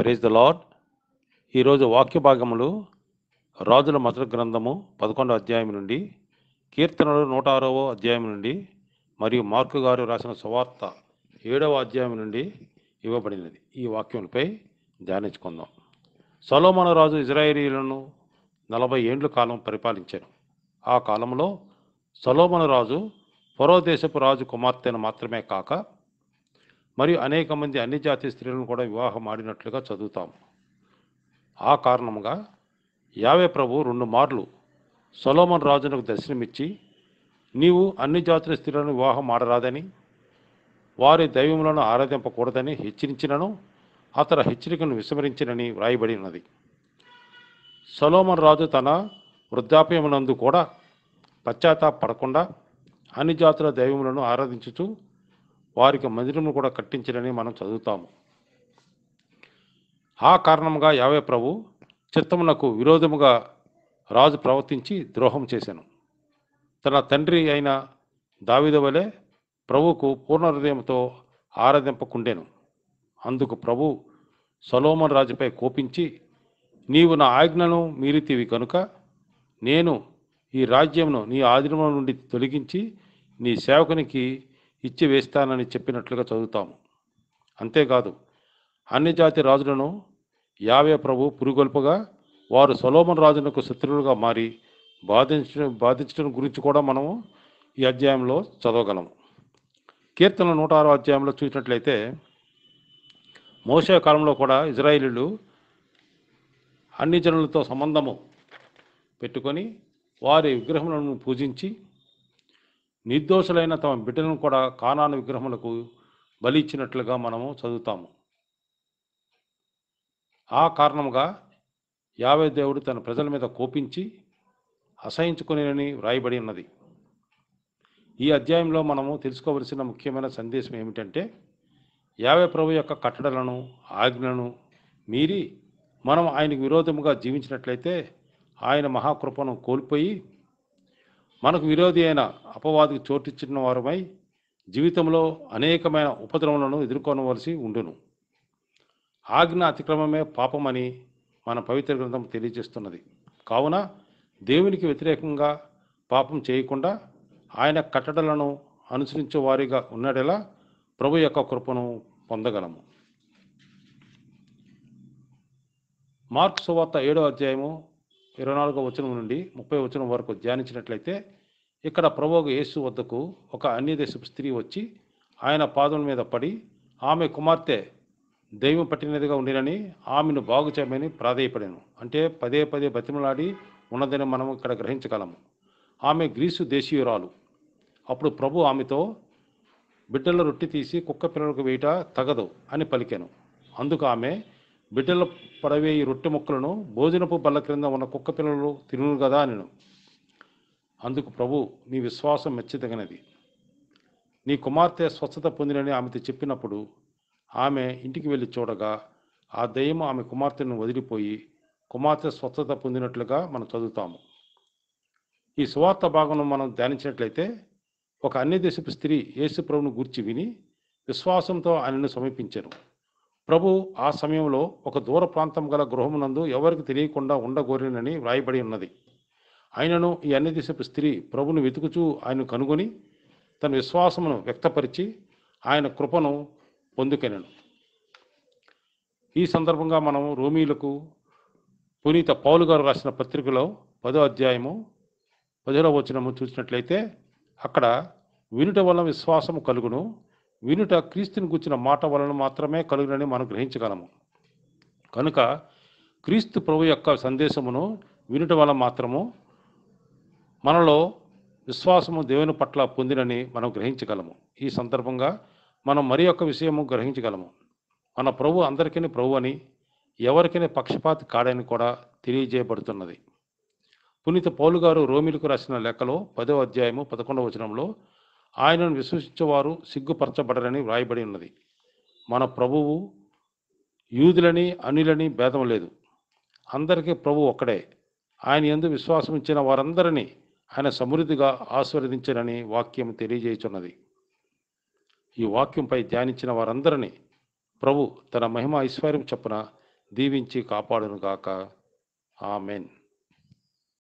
praise the lord ఈరోజు వాక్య భాగములు రాజుల మొదటి గ్రంథము పదకొండవ అధ్యాయం నుండి కీర్తనలు నూట ఆరవ అధ్యాయం నుండి మరియు మార్కు గారు రాసిన సువార్త ఏడవ అధ్యాయం నుండి ఇవ్వబడినది ఈ వాక్యములపై ధ్యానించుకుందాం సలోమన రాజు ఇజ్రాయేలీలను నలభై ఏండ్ల కాలం పరిపాలించారు ఆ కాలంలో సలోమన రాజు పరోదేశపు రాజు కుమార్తెను మాత్రమే కాక మరియు అనేక మంది అన్ని జాతి స్త్రీలను కూడా వివాహం ఆడినట్లుగా చదువుతాం ఆ కారణంగా యావే ప్రభు రెండు మార్లు సొలోమన్ రాజునకు దర్శనమిచ్చి నీవు అన్ని జాతుల స్త్రీలను వివాహం ఆడరాదని వారి దైవములను ఆరాధింపకూడదని హెచ్చరించినను అతని హెచ్చరికను విస్మరించినని వ్రాయబడి ఉన్నది సొలోమన్ రాజు తన వృద్ధాప్యమునందు కూడా పశ్చాత్తాపడకుండా అన్ని జాతుల దైవములను ఆరాధించుతూ వారికి మందిరము కూడా కట్టించడని మనం చదువుతాము ఆ కారణముగా యావే ప్రభు చిత్తమునకు విరోధముగా రాజు ప్రవర్తించి ద్రోహం చేశాను తన తండ్రి అయిన దావిదవలే ప్రభుకు పూర్ణ హృదయంతో ఆరాధింపకుండెను అందుకు ప్రభు సలోమన్ రాజుపై కోపించి నీవు నా ఆజ్ఞను మీరితివి కనుక నేను ఈ రాజ్యంను నీ ఆధీనంలో నుండి తొలగించి నీ సేవకునికి ఇచ్చి వేస్తానని చెప్పినట్లుగా చదువుతాము అంతేకాదు అన్ని జాతి రాజులను యావే ప్రభు పురుగొల్పగా వారు సొలోమన్ రాజులకు శత్రువులుగా మారి బాధించ బాధించడం గురించి కూడా మనము ఈ అధ్యాయంలో చదవగలము కీర్తన నూట ఆరో అధ్యాయంలో చూసినట్లయితే మోసే కాలంలో కూడా ఇజ్రాయిలీలు అన్ని జనులతో సంబంధము పెట్టుకొని వారి విగ్రహములను పూజించి నిర్దోషులైన తమ బిడ్డలను కూడా కానాను విగ్రహములకు బలి ఇచ్చినట్లుగా మనము చదువుతాము ఆ కారణముగా యావే దేవుడు తన ప్రజల మీద కోపించి అసహించుకునేనని వ్రాయబడి ఉన్నది ఈ అధ్యాయంలో మనము తెలుసుకోవలసిన ముఖ్యమైన సందేశం ఏమిటంటే యావే ప్రభు యొక్క కట్టడలను ఆజ్ఞలను మీరి మనం ఆయనకు విరోధముగా జీవించినట్లయితే ఆయన మహాకృపను కోల్పోయి మనకు విరోధి అయిన అపవాదికి చోటిచ్చిన వారమై జీవితంలో అనేకమైన ఉపద్రవములను ఎదుర్కొనవలసి ఉండును ఆజ్ఞ అతిక్రమమే పాపమని మన పవిత్ర గ్రంథం తెలియజేస్తున్నది కావున దేవునికి వ్యతిరేకంగా పాపం చేయకుండా ఆయన కట్టడలను అనుసరించే వారిగా ఉన్నడేలా ప్రభు యొక్క కృపను పొందగలము మార్క్స్ వార్త ఏడో అధ్యాయము ఇరవై నాలుగో వచనం నుండి ముప్పై వచనం వరకు ధ్యానించినట్లయితే ఇక్కడ ప్రభువు యేసు వద్దకు ఒక అన్యదేశపు స్త్రీ వచ్చి ఆయన పాదముల మీద పడి ఆమె కుమార్తె దైవం పట్టినదిగా ఉండినని ఆమెను బాగు చేయమని ప్రాధాయపడాను అంటే పదే పదే బతిమలాడి ఉన్నదని మనం ఇక్కడ గ్రహించగలము ఆమె గ్రీసు దేశీయురాలు అప్పుడు ప్రభు ఆమెతో బిడ్డల రొట్టి తీసి కుక్క పిల్లలకు వేయట తగదు అని పలికాను అందుకు ఆమె బిడ్డల పడవే ఈ రొట్టె ముక్కలను భోజనపు బల్ల క్రింద ఉన్న కుక్క పిల్లలు తినును కదా నేను అందుకు ప్రభు నీ విశ్వాసం మెచ్చదగినది నీ కుమార్తె స్వచ్ఛత పొందినని ఆమెతో చెప్పినప్పుడు ఆమె ఇంటికి వెళ్ళి చూడగా ఆ దయ్యం ఆమె కుమార్తెను వదిలిపోయి కుమార్తె స్వచ్ఛత పొందినట్లుగా మనం చదువుతాము ఈ సువార్త భాగంలో మనం ధ్యానించినట్లయితే ఒక అన్ని దేశపు స్త్రీ యేసు ప్రభును గూర్చి విని విశ్వాసంతో ఆయనను సమీపించను ప్రభు ఆ సమయంలో ఒక దూర ప్రాంతం గల గృహమునందు ఎవరికి తెలియకుండా ఉండగోరినని వ్రాయబడి ఉన్నది ఆయనను ఈ అన్ని దిశపు స్త్రీ ప్రభును వెతుకుచూ ఆయన కనుగొని తన విశ్వాసమును వ్యక్తపరిచి ఆయన కృపను పొందుకెనను ఈ సందర్భంగా మనం రోమీలకు పునీత పౌలు గారు రాసిన పత్రికలో పదో అధ్యాయము పదిలో వచనము చూసినట్లయితే అక్కడ వినుట వల్ల విశ్వాసము కలుగును వినుట క్రీస్తుని గుచ్చిన మాట వలన మాత్రమే కలుగునని మనం గ్రహించగలము కనుక క్రీస్తు ప్రభు యొక్క సందేశమును వినుట వలన మాత్రము మనలో విశ్వాసము దేవుని పట్ల పొందినని మనం గ్రహించగలము ఈ సందర్భంగా మనం మరి యొక్క విషయము గ్రహించగలము మన ప్రభు అందరికీ ప్రభు అని ఎవరికైనా పక్షపాతి కాడని కూడా తెలియజేయబడుతున్నది పునీత పౌలు గారు రోమిలకు రాసిన లెక్కలో పదో అధ్యాయము పదకొండవ వచనంలో ఆయనను విశ్వసించేవారు సిగ్గుపరచబడరని వ్రాయబడి ఉన్నది మన ప్రభువు యూదులని అనిలని భేదం లేదు అందరికీ ప్రభు ఒక్కడే ఆయన ఎందు విశ్వాసం ఇచ్చిన వారందరినీ ఆయన సమృద్ధిగా ఆశీర్వదించనని వాక్యం తెలియజేయుచున్నది ఈ వాక్యంపై ధ్యానించిన వారందరినీ ప్రభు తన మహిమ ఐశ్వర్యం చొప్పున దీవించి కాపాడునుగాక ఆమెన్